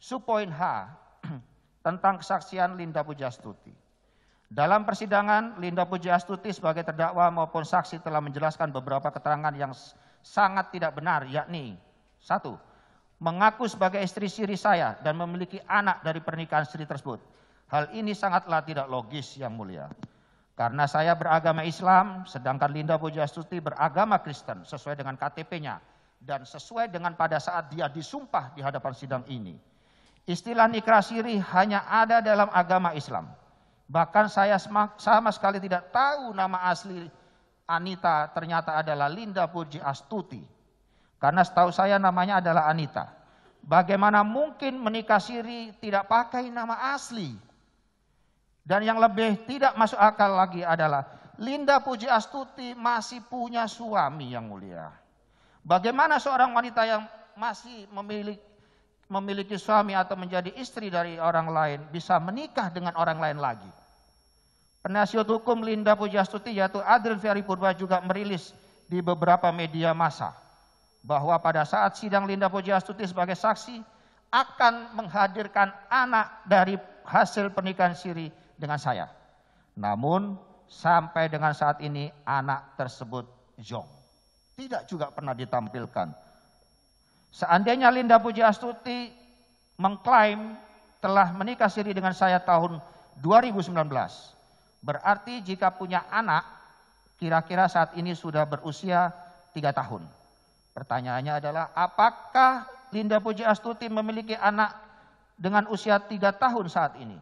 Subpoin H tentang kesaksian Linda Pujastuti. Dalam persidangan, Linda Pujastuti sebagai terdakwa maupun saksi telah menjelaskan beberapa keterangan yang sangat tidak benar, yakni satu, mengaku sebagai istri siri saya dan memiliki anak dari pernikahan siri tersebut. Hal ini sangatlah tidak logis, Yang Mulia. Karena saya beragama Islam, sedangkan Linda Pujastuti beragama Kristen sesuai dengan KTP-nya dan sesuai dengan pada saat dia disumpah di hadapan sidang ini. Istilah nikah siri hanya ada dalam agama Islam. Bahkan saya sama sekali tidak tahu nama asli Anita ternyata adalah Linda Puji Astuti. Karena setahu saya namanya adalah Anita. Bagaimana mungkin menikah siri tidak pakai nama asli? Dan yang lebih tidak masuk akal lagi adalah Linda Puji Astuti masih punya suami yang mulia. Bagaimana seorang wanita yang masih memiliki memiliki suami atau menjadi istri dari orang lain bisa menikah dengan orang lain lagi. Penasihat hukum Linda Pujastuti yaitu Adil Ferry Purba juga merilis di beberapa media massa bahwa pada saat sidang Linda Pujastuti sebagai saksi akan menghadirkan anak dari hasil pernikahan siri dengan saya. Namun sampai dengan saat ini anak tersebut jong. Tidak juga pernah ditampilkan Seandainya Linda Puji Astuti mengklaim telah menikah siri dengan saya tahun 2019. Berarti jika punya anak, kira-kira saat ini sudah berusia tiga tahun. Pertanyaannya adalah apakah Linda Puji Astuti memiliki anak dengan usia tiga tahun saat ini?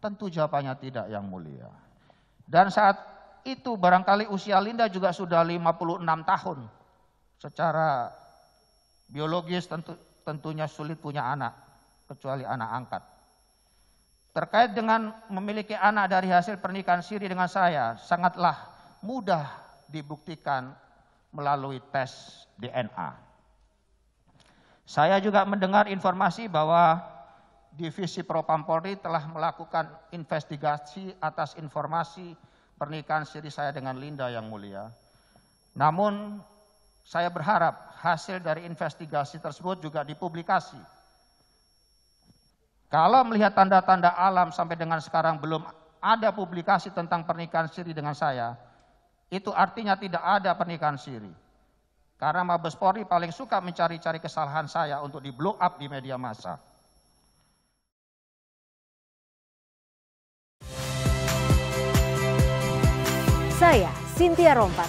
Tentu jawabannya tidak yang mulia. Dan saat itu barangkali usia Linda juga sudah 56 tahun. Secara Biologis tentu, tentunya sulit punya anak, kecuali anak angkat. Terkait dengan memiliki anak dari hasil pernikahan Siri dengan saya, sangatlah mudah dibuktikan melalui tes DNA. Saya juga mendengar informasi bahwa Divisi Propam Polri telah melakukan investigasi atas informasi pernikahan Siri saya dengan Linda yang mulia. Namun saya berharap hasil dari investigasi tersebut juga dipublikasi. Kalau melihat tanda-tanda alam sampai dengan sekarang belum ada publikasi tentang pernikahan siri dengan saya, itu artinya tidak ada pernikahan siri. Karena Mabes Polri paling suka mencari-cari kesalahan saya untuk di blow up di media massa. Saya Cynthia Rompas